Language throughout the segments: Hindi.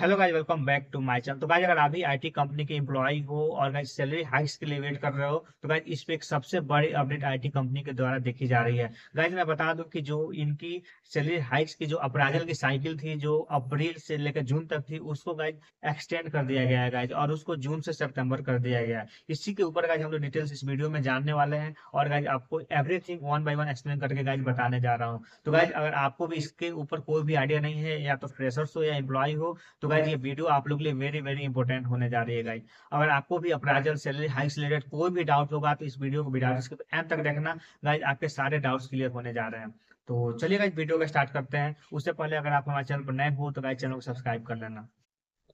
Hello guys welcome back to my channel तो गाइज अगर आप भी आईटी कंपनी के इम्प्लॉई हो और गाइज सैलरी हाइक्स के लिए वेट कर रहे हो तो गाइज इस पे एक सबसे बड़ी अपडेट आईटी कंपनी के द्वारा देखी जा रही है गाइज मैं बता दूं कि जो इनकी सैलरी हाइक्स की जो अप्रैल की साइकिल थी जो अप्रैल से लेकर जून तक थी उसको गाइज एक्सटेंड कर दिया गया है गाइज और उसको जून से सेप्टेम्बर कर दिया गया है इसी के ऊपर गाइज हम लोग डिटेल्स इस वीडियो में जानने वाले हैं और गाइज आपको everything one by one explain करके गाइज बताने जा रहा हूँ तो गाइज अगर आपको भी इसके ऊपर कोई भी आइडिया नहीं है या तो फ्रेशर्स हो या एम्प्लॉय हो तो गाइज ये वीडियो आप लोग के लिए वेरी वेरी इंपॉर्टेंट होने जा रही है गाइज अगर आपको भी अपराइजल सैलरी हाई सिलेटेड कोई भी डाउट होगा तो इस वीडियो को बिना तो एंड तक देखना गाइज आपके सारे डाउट्स क्लियर होने जा रहे हैं तो चलिए गाइज वीडियो का स्टार्ट करते हैं उससे पहले अगर आप हमारे चैनल पर नए हो तो गाइज चैनल को सब्सक्राइब कर लेना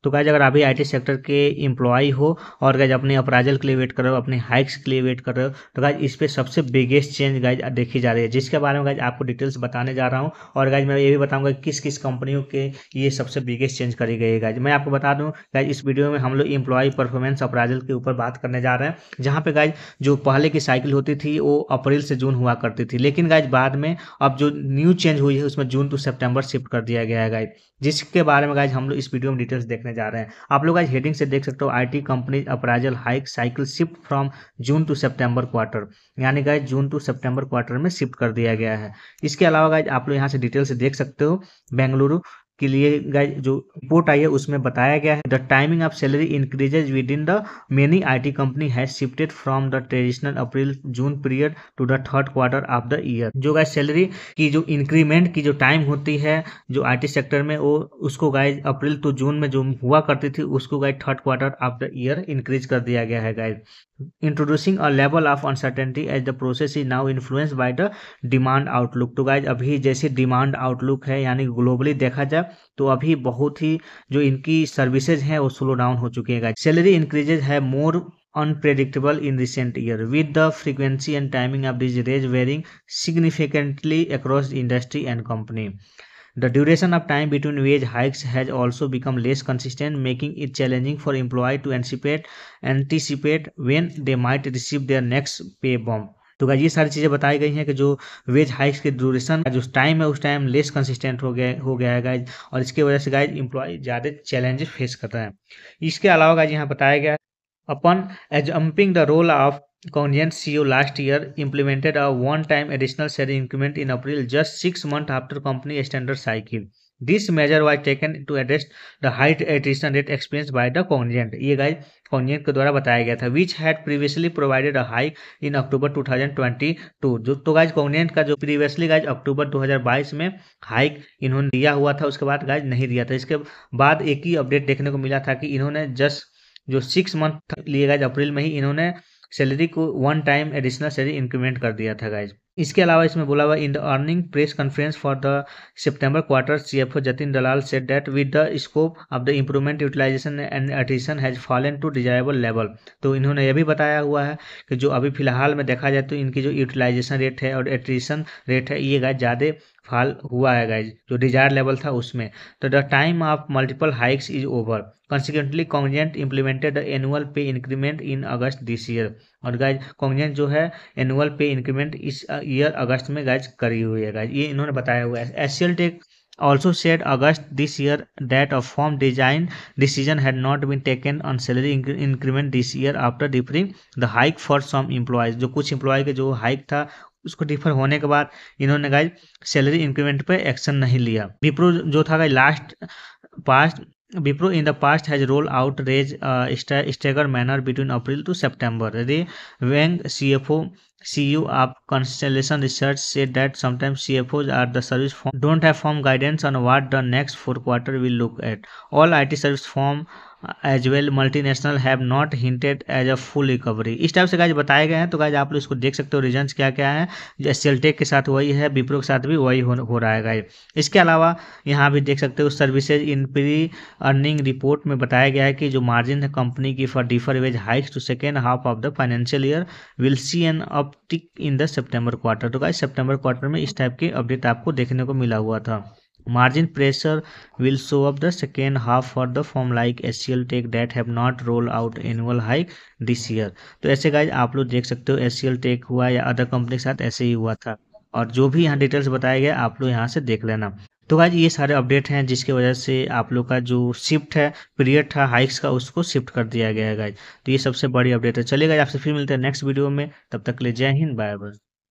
तो गाइज अगर अभी आईटी सेक्टर के एम्प्लॉय हो और गाइज अपने अपराइजल के लिए वेट कर रहे हो अपने हाइक्स के लिए वेट कर रहे हो तो गाइज इस पर सबसे बिगेस्ट चेंज गाइज देखी जा रही है जिसके बारे में गाइज आपको डिटेल्स बताने जा रहा हूँ और गाइज मैं ये भी बताऊँगा किस किस कंपनियों के ये सबसे बिगेस्ट चेंज करी गई है गाइज मैं आपको बता दूँ गाइज इस वीडियो में हम लोग इम्प्लॉई परफॉर्मेंस अपराइजल के ऊपर बात करने जा रहे हैं जहाँ पर गाइज जो पहले की साइकिल होती थी वो अप्रैल से जून हुआ करती थी लेकिन गाइज बाद में अब जो न्यू चेंज हुई है उसमें जून टू सेप्टेम्बर शिफ्ट कर दिया गया है गाइज जिसके बारे में गाइज हम लोग इस वीडियो में डिटेल्स देखने देखने जा रहे हैं आप लोग आज हेडिंग से देख सकते हो IT company appraisal hike cycle shift from June to September quarter यानी guys June to September quarter में शिफ्ट कर दिया गया है इसके अलावा गाइज आप लोग यहाँ से डिटेल से देख सकते हो बेंगलुरु के लिए गाइज जो रिपोर्ट आई है उसमें बताया गया है the timing of salary increases within the many IT company has shifted from the traditional April June period to the third quarter of the year जो गाय सैलरी की जो इंक्रीमेंट की जो टाइम होती है जो आईटी सेक्टर में वो उसको गाय अप्रैल टू जून में जो हुआ करती थी उसको guys third quarter of the year increase कर दिया गया है guys introducing a level of uncertainty as the process is now influence by the demand outlook तो गाइज अभी जैसे डिमांड आउटलुक है यानी ग्लोबली देखा जाए तो अभी बहुत ही जो इनकी सर्विसेज हैं वो स्लो डाउन हो चुकी है सैलरी इंक्रीजेज है more unpredictable in recent year with the frequency and timing of these raise varying significantly across industry and company the duration of time between wage hikes has also become less consistent making it challenging for employ to anticipate anticipate when they might receive their next pay bump तो गाइज ये सारी चीज़ें बताई गई हैं कि जो वेज हाइक्स के ड्यूरेशन जो टाइम है उस टाइम लेस कंसिस्टेंट हो गया हो गया है गाइज और इसके वजह से गाइज इम्प्लॉय ज़्यादा चैलेंज फेस कर रहे हैं इसके अलावा गाइज यहाँ बताया गया अपन एजम्पिंग the role of Cognizant C O last year implemented a one time additional salary increment in April just six month after company standard cycle this measure was taken to address the high attrition rate experienced by the Cognizant ये गाइज कॉन्जेंट के द्वारा बताया गया था which had previously provided a hike in October 2022 जो तो गाइज कॉन्जेंट का जो प्रीवियसली गाइज अक्टूबर 2022 में हाइक इन्होंने दिया हुआ था उसके बाद गाइज नहीं दिया था इसके बाद एक ही अपडेट देखने को मिला था कि इन्होंने जस्ट जो सिक्स मंथ लिए गाइज अप्रैल में ही इन्होंने सैलरी को one time additional salary increment कर दिया था गाइज इसके अलावा इसमें बोला हुआ in the earning press conference for the September quarter CFO Jatin Dalal said that with the scope of the improvement utilization and attrition has fallen to desirable level तो इन्होंने यह भी बताया हुआ है कि जो अभी फिलहाल में देखा जाए तो इनकी जो यूटिलाइजेशन रेट है और एट्रीशन रेट है ये ज़्यादा फॉल हुआ है गाइज जो डिजायर लेवल था उसमें तो the time of multiple hikes is over consequently Cognizant implemented annual pay increment in August this year और गाइज कॉन्जेंट जो है एनुअल पे इंक्रीमेंट इस ईयर अगस्त में गाइज करी हुई है गाइज ये इन्होंने बताया हुआ है S tech also said August this year that a firm design decision had not been taken on salary incre increment this year after deferring the hike for some employees जो कुछ employee के जो hike था उसको डिफर होने के बाद इन्होंने गाइज सैलरी इंक्रीमेंट पे एक्शन नहीं लिया विप्रो जो था guys last past Wipro in the past has roll out raise stagger manner between April to September ready Wang C F O C U of Constellation Research से that sometimes C F Os are the service don't have firm guidance on what the next four quarters will look at all I T service firm as well multinational have not hinted as a full recovery इस टाइप से गाइज बताए गए हैं तो गाइज आप लोग इसको देख सकते हो रीजन्स क्या क्या है एस टेक के साथ वही है विप्रो के साथ भी वही हो, हो रहा है गाइज इसके अलावा यहाँ भी देख सकते हो services in pre earning report में बताया गया है कि जो मार्जिन है कंपनी की for defer wage hikes to second half of the financial year will see an uptick in the September quarter तो गाइज सेप्टेम्बर क्वार्टर में इस टाइप की अपडेट आपको देखने को मिला हुआ था Margin pressure will show up the second half for the firm like HCL Tech that have not rolled out annual hike this year. तो ऐसे गाइज आप लोग देख सकते हो HCL Tech हुआ या अदर कंपनी के साथ ऐसे ही हुआ था और जो भी यहाँ डिटेल्स बताया गया आप लोग यहाँ से देख लेना तो गाइज ये सारे अपडेट हैं जिसकी वजह से आप लोग का जो शिफ्ट है पीरियड था हाइक्स का उसको शिफ्ट कर दिया गया है गाइज तो ये सबसे बड़ी अपडेट है चलेगा आपसे फिर मिलते हैं नेक्स्ट वीडियो में तब तक के लिए जय हिंद बाय बाय